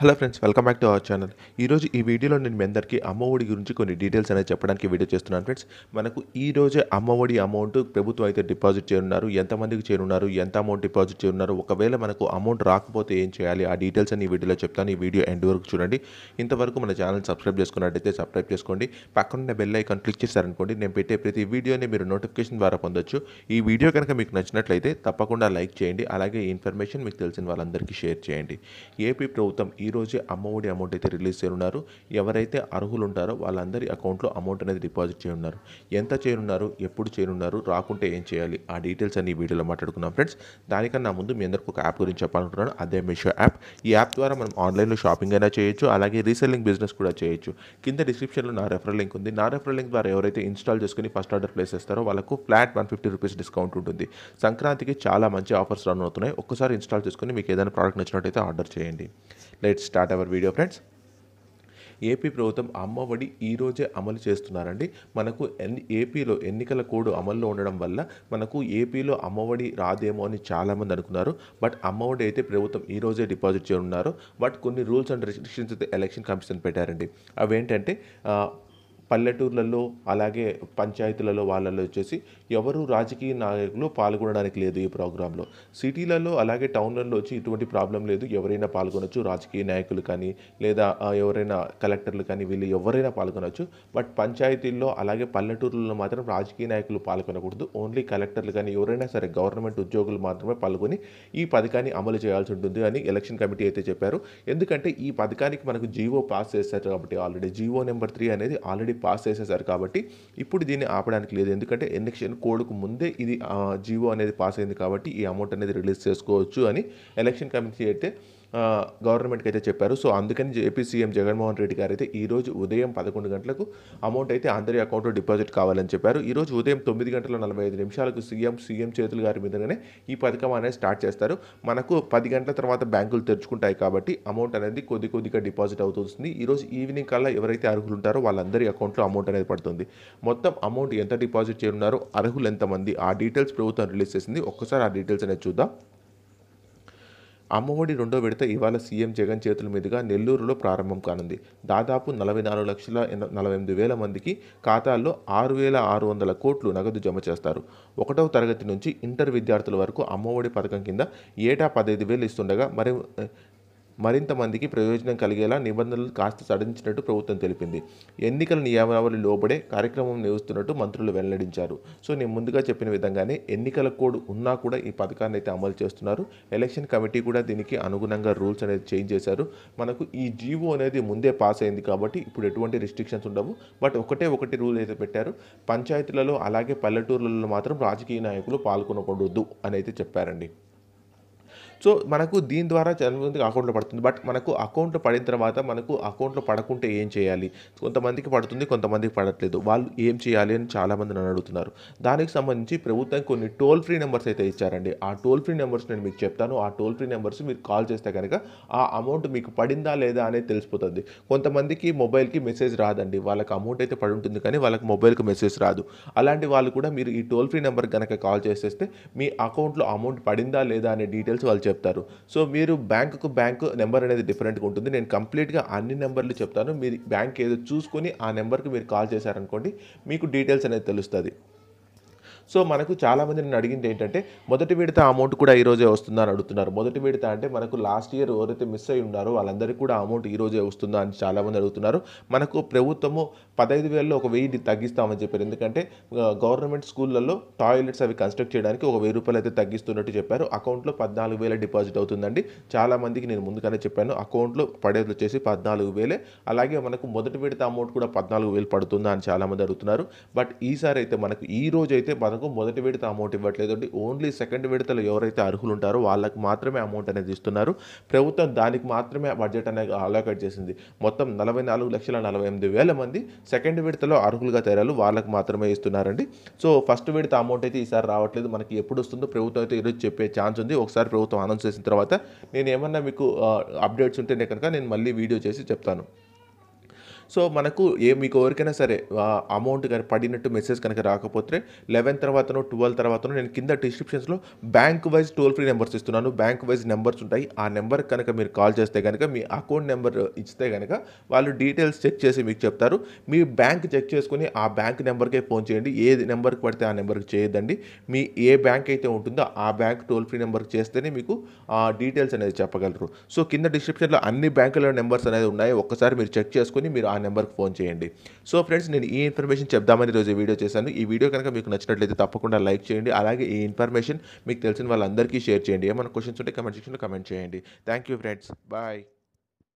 hello friends welcome back to our channel ఈరోజు ఈ వీడియోలో నేను మీ అందరికీ అమ్మఒడి గురించి కొన్ని డీటెయిల్స్ అనేది చెప్పడానికి వీడియో చేస్తున్నాను ఫ్రెండ్స్ మనకు ఈ రోజే అమ్మఒడి అమౌంట్ ప్రభుత్వం అయితే డిపాజిట్ చేయనున్నారు ఎంతమందికి చేరున్నారు ఎంత అమౌంట్ డిపాజిట్ చేయనున్నారు ఒకవేళ మనకు అమౌంట్ రాకపోతే ఏం చేయాలి ఆ డీటెయిల్స్ అని ఈ వీడియోలో చెప్తాను ఈ వీడియో ఎండ్ వరకు చూడండి ఇంతవరకు మన ఛానల్ సబ్స్క్రైబ్ చేసుకున్నట్టయితే సబ్స్క్రైబ్ చేసుకోండి పక్కనున్న బెల్ ఐకాన్ క్లిక్ చేశారనుకోండి నేను పెట్టే ప్రతి వీడియోని మీరు నోటిఫికేషన్ ద్వారా పొందొచ్చు ఈ వీడియో కనుక మీకు నచ్చినట్లయితే తప్పకుండా లైక్ చేయండి అలాగే ఇన్ఫర్మేషన్ మీకు తెలిసిన వాళ్ళందరికీ షేర్ చేయండి ఏపీ ప్రభుత్వం ఈ ఈరోజే అమ్మఒడి అమౌంట్ అయితే రిలీజ్ చేయనున్నారు ఎవరైతే అర్హులు ఉంటారో వాళ్ళందరి అకౌంట్లో అమౌంట్ అనేది డిపాజిట్ చేయనున్నారు ఎంత చేయనున్నారు ఎప్పుడు చేయనున్నారు రాకుంటే ఏం చేయాలి ఆ డీటెయిల్స్ అన్ని వీడియోలో మాట్లాడుకున్నాం ఫ్రెండ్స్ దానికన్నా ముందు మీ అందరికీ ఒక యాప్ గురించి చెప్పాలనుకున్నాను అదే మీషో యాప్ ఈ యాప్ ద్వారా మనం ఆన్లైన్లో షాపింగ్ అయినా చేయొచ్చు అలాగే రీసెల్లింగ్ బిజినెస్ కూడా చేయొచ్చు కింద డిస్క్రిప్షన్లో నా రెఫరల్ లింక్ ఉంది నా రెఫరల్ లింక్ ద్వారా ఎవరైతే ఇన్స్టాల్ చేసుకుని ఫస్ట్ ఆర్డర్ ప్లేస్ చేస్తారో వాళ్ళకు flat one fifty rupees discount ఉంటుంది సంక్రాంతికి చాలా మంచి ఆఫర్స్ రన్ అవుతున్నాయి ఒక్కసారి ఇన్స్టాల్ చేసుకుని మీకు ఏదైనా ప్రోడక్ట్ నచ్చినట్టయితే ఆర్డర్ చేయండి let let start our video friends AP ప్రభుత్వం అమ్మఒడి ఈరోజే అమలు చేస్తున్నారండి మనకు ఎన్ ఏపీలో ఎన్నికల కోడ్ అమల్లో ఉండడం వల్ల మనకు ఏపీలో అమ్మఒడి రాదేమో అని చాలామంది అనుకున్నారు బట్ అమ్మఒడి అయితే ప్రభుత్వం ఈరోజే డిపాజిట్ చేయనున్నారు బట్ కొన్ని రూల్స్ అండ్ రెస్ట్రిక్షన్స్ అయితే ఎలక్షన్ కమిషన్ పెట్టారండి అవేంటంటే పల్లెటూర్లలో అలాగే పంచాయతీలలో వాళ్ళలో వచ్చేసి ఎవరు రాజకీయ నాయకులు పాల్గొనడానికి లేదు ఈ ప్రోగ్రాంలో సిటీలలో అలాగే టౌన్లలో వచ్చి ఇటువంటి ప్రాబ్లం లేదు ఎవరైనా పాల్గొనొచ్చు రాజకీయ నాయకులు కానీ లేదా ఎవరైనా కలెక్టర్లు కానీ వీళ్ళు ఎవరైనా పాల్గొనొచ్చు బట్ పంచాయతీల్లో అలాగే పల్లెటూర్లలో మాత్రం రాజకీయ నాయకులు పాల్గొనకూడదు ఓన్లీ కలెక్టర్లు కానీ ఎవరైనా సరే గవర్నమెంట్ ఉద్యోగులు మాత్రమే పాల్గొని ఈ పథకాన్ని అమలు చేయాల్సి ఉంటుంది అని ఎలక్షన్ కమిటీ అయితే చెప్పారు ఎందుకంటే ఈ పథకానికి మనకు జీవో పాస్ చేశారు కాబట్టి ఆల్రెడీ జీవో నెంబర్ త్రీ అనేది ఆల్రెడీ పాస్ చేసేసారు కాబట్టి ఇప్పుడు దీన్ని ఆపడానికి లేదు ఎందుకంటే ఎలక్షన్ కోడ్కు ముందే ఇది జీవో అనేది పాస్ అయింది కాబట్టి ఈ అమౌంట్ అనేది రిలీజ్ చేసుకోవచ్చు అని ఎలక్షన్ కమిటీ అయితే గవర్నమెంట్కి అయితే చెప్పారు సో అందుకని ఏపీ సీఎం జగన్మోహన్ రెడ్డి గారు అయితే ఈరోజు ఉదయం పదకొండు గంటలకు అమౌంట్ అయితే అందరి అకౌంట్లో డిపాజిట్ కావాలని చెప్పారు ఈరోజు ఉదయం తొమ్మిది గంటల నలభై ఐదు నిమిషాలకు సీఎం సీఎం చేతుల గారి మీదగానే ఈ పథకం అనేది స్టార్ట్ చేస్తారు మనకు పది గంటల తర్వాత బ్యాంకులు తెరుచుకుంటాయి కాబట్టి అమౌంట్ అనేది కొద్ది కొద్దిగా డిపాజిట్ అవుతుంది ఈరోజు ఈవినింగ్ కల్లా ఎవరైతే అర్హులు ఉంటారో వాళ్ళందరి అకౌంట్లో అమౌంట్ అనేది పడుతుంది మొత్తం అమౌంట్ ఎంత డిపాజిట్ చేయనున్నారో అర్హులు ఎంతమంది ఆ డీటెయిల్స్ ప్రభుత్వం రిలీజ్ చేసింది ఒక్కసారి ఆ డీటెయిల్స్ అనేది చూద్దాం అమ్మఒడి రెండో విడత ఇవాళ సీఎం జగన్ చేతుల మీదుగా నెల్లూరులో ప్రారంభం కానుంది దాదాపు నలభై నాలుగు లక్షల నలభై ఎనిమిది వేల మందికి ఖాతాల్లో ఆరు వేల ఆరు వందల కోట్లు నగదు జమ చేస్తారు ఒకటవ తరగతి నుంచి ఇంటర్ విద్యార్థుల వరకు అమ్మఒడి పథకం కింద ఏటా పదహైదు వేలు ఇస్తుండగా మరి మరింత మందికి ప్రయోజనం కలిగేలా నిబంధనలు కాస్త సడించినట్టు ప్రభుత్వం తెలిపింది ఎన్నికల నియమావళి లోబడే కార్యక్రమం నిలుస్తున్నట్టు మంత్రులు వెల్లడించారు సో నేను ముందుగా చెప్పిన విధంగానే ఎన్నికల కోడ్ ఉన్నా కూడా ఈ పథకాన్ని అయితే అమలు చేస్తున్నారు ఎలక్షన్ కమిటీ కూడా దీనికి అనుగుణంగా రూల్స్ అనేది చేంజ్ చేశారు మనకు ఈ జీవో అనేది ముందే పాస్ అయింది కాబట్టి ఇప్పుడు ఎటువంటి రిస్ట్రిక్షన్స్ ఉండవు బట్ ఒకటే ఒకటి రూల్ అయితే పెట్టారు పంచాయతీలలో అలాగే పల్లెటూర్లలో మాత్రం రాజకీయ నాయకులు పాల్గొనకూడదు అని అయితే చెప్పారండి సో మనకు దీని ద్వారా కొంతమందికి అకౌంట్లో పడుతుంది బట్ మనకు అకౌంట్లో పడిన తర్వాత మనకు అకౌంట్లో పడకుంటే ఏం చేయాలి కొంతమందికి పడుతుంది కొంతమందికి పడట్లేదు వాళ్ళు ఏం చేయాలి అని చాలామంది నన్ను అడుగుతున్నారు దానికి సంబంధించి ప్రభుత్వం కొన్ని టోల్ ఫ్రీ నెంబర్స్ అయితే ఇచ్చారండి ఆ టోల్ ఫ్రీ నెంబర్స్ నేను మీకు చెప్తాను ఆ టోల్ ఫ్రీ నెంబర్స్ మీరు కాల్ చేస్తే కనుక ఆ అమౌంట్ మీకు పడిందా లేదా అనేది తెలిసిపోతుంది కొంతమందికి మొబైల్కి మెసేజ్ రాదండి వాళ్ళకి అమౌంట్ అయితే పడి ఉంటుంది కానీ వాళ్ళకి మొబైల్కి మెసేజ్ రాదు అలాంటి వాళ్ళు కూడా మీరు ఈ టోల్ ఫ్రీ నెంబర్ కనుక కాల్ చేసేస్తే మీ అకౌంట్లో అమౌంట్ పడిందా లేదా అనే డీటెయిల్స్ వాళ్ళు చెప్తారు సో మీరు బ్యాంకుకు బ్యాంకు నెంబర్ అనేది డిఫరెంట్గా ఉంటుంది నేను కంప్లీట్గా అన్ని నెంబర్లు చెప్తాను మీరు బ్యాంక్ ఏదో చూసుకొని ఆ నెంబర్కి మీరు కాల్ చేశారనుకోండి మీకు డీటెయిల్స్ అనేది తెలుస్తుంది సో మనకు చాలామంది నేను అడిగింది ఏంటంటే మొదటి విడత అమౌంట్ కూడా ఈరోజే వస్తుందని అడుగుతున్నారు మొదటి విడత అంటే మనకు లాస్ట్ ఇయర్ ఎవరైతే మిస్ అయి ఉన్నారో వాళ్ళందరికీ కూడా అమౌంట్ ఈరోజే వస్తుందా అని చాలామంది అడుగుతున్నారు మనకు ప్రభుత్వము పదహైదు వేలలో ఒక వెయ్యి తగ్గిస్తామని చెప్పారు ఎందుకంటే గవర్నమెంట్ స్కూళ్ళల్లో టాయిలెట్స్ అవి కన్స్ట్రక్ట్ చేయడానికి ఒక వెయ్యి రూపాయలు అయితే తగ్గిస్తున్నట్టు చెప్పారు అకౌంట్లో పద్నాలుగు వేల డిపాజిట్ అవుతుందండి చాలామందికి నేను ముందుగానే చెప్పాను అకౌంట్లో పడేది వచ్చేసి పద్నాలుగు వేలే అలాగే మనకు మొదటి విడత అమౌంట్ కూడా పద్నాలుగు వేలు పడుతుందా అని చాలామంది అడుగుతున్నారు బట్ ఈసారి అయితే మనకు ఈ రోజు అయితే మనకు మొదటి విడత అమౌంట్ ఇవ్వట్లేదు అంటే ఓన్లీ సెకండ్ విడతలో ఎవరైతే అర్హులు ఉంటారో వాళ్ళకి మాత్రమే అమౌంట్ అనేది ఇస్తున్నారు ప్రభుత్వం దానికి మాత్రమే బడ్జెట్ అనేది అలోకేట్ చేసింది మొత్తం నలభై నాలుగు లక్షల నలభై ఎనిమిది వేల మంది సెకండ్ విడతలో అర్హులుగా తయారు వాళ్ళకి మాత్రమే ఇస్తున్నారండి సో ఫస్ట్ విడత అమౌంట్ అయితే ఈసారి రావట్లేదు మనకి ఎప్పుడు వస్తుందో ప్రభుత్వం అయితే ఈరోజు చెప్పే ఛాన్స్ ఉంది ఒకసారి ప్రభుత్వం అనౌన్స్ చేసిన తర్వాత నేను ఏమన్నా మీకు అప్డేట్స్ uh, ఉంటేనే కనుక నేను మళ్ళీ వీడియో చేసి చెప్తాను సో మనకు ఏ మీకు ఎవరికైనా సరే అమౌంట్ కానీ పడినట్టు మెసేజ్ కనుక రాకపోతే లెవెన్ తర్వాతనో ట్వెల్వ్ తర్వాతనో నేను కింద డిస్క్రిప్షన్స్లో bank wise toll free numbers ఇస్తున్నాను బ్యాంక్ వైజ్ నెంబర్స్ ఉంటాయి ఆ నెంబర్ కనుక మీరు కాల్ చేస్తే కనుక మీ అకౌంట్ నెంబర్ ఇస్తే కనుక వాళ్ళు డీటెయిల్స్ చెక్ చేసి మీకు చెప్తారు మీ బ్యాంక్ చెక్ చేసుకుని ఆ బ్యాంక్ నెంబర్కే ఫోన్ చేయండి ఏ నెంబర్కి పడితే ఆ నెంబర్కి చేయొద్దండి మీ ఏ బ్యాంక్ అయితే ఉంటుందో ఆ బ్యాంక్ టోల్ ఫ్రీ నెంబర్కి చేస్తేనే మీకు ఆ డీటెయిల్స్ అనేది చెప్పగలరు సో కింద డిస్క్రిప్షన్లో అన్ని బ్యాంకుల నెంబర్స్ అనేది ఉన్నాయి ఒక్కసారి మీరు చెక్ చేసుకుని మీరు ఆ నెంబర్కి ఫోన్ చేయండి సో ఫ్రెండ్స్ నేను ఈ ఇన్ఫర్మేషన్ చెప్దామని రోజు వీడియో చేశాను ఈ వీడియో కనుక మీకు నచ్చినట్లయితే తప్పకుండా లైక్ చేయండి అలాగే ఈ ఇన్ఫర్మేషన్ మీకు తెలిసిన వాళ్ళందరికీ షేర్ చేయండి ఏమైనా క్వశ్చన్స్ ఉంటే కమెంట్ సెక్షన్లో కమెంట్ చేయండి థ్యాంక్ యూ ఫ్రెండ్స్ బాయ్